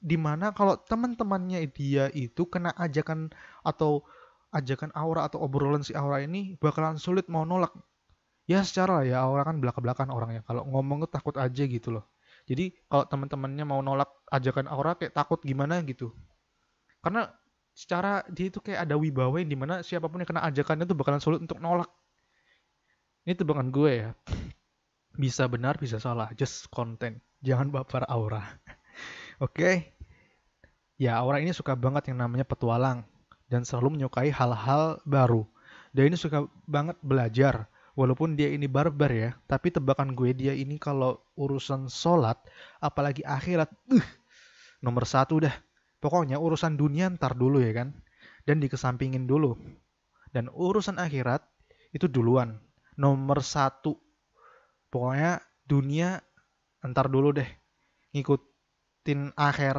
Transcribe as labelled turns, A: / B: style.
A: dimana kalau teman-temannya dia itu kena ajakan atau ajakan Aura atau obrolan si Aura ini bakalan sulit mau nolak. Ya secara lah ya Aura kan belak-belakan orangnya. Kalau ngomong tuh takut aja gitu loh. Jadi kalau teman-temannya mau nolak ajakan Aura kayak takut gimana gitu. Karena secara dia itu kayak ada wibawa yang dimana siapapun yang kena ajakannya tuh bakalan sulit untuk nolak. Ini tebakan gue ya. Bisa benar, bisa salah. Just konten. Jangan baper Aura. Oke. Ya, orang ini suka banget yang namanya petualang dan selalu menyukai hal-hal baru. Dia ini suka banget belajar. Walaupun dia ini barbar ya, tapi tebakan gue dia ini kalau urusan sholat, apalagi akhirat, uh, nomor satu dah. Pokoknya urusan dunia ntar dulu ya kan. Dan dikesampingin dulu. Dan urusan akhirat itu duluan. Nomor satu. Pokoknya dunia ntar dulu deh. Ngikut tin akhir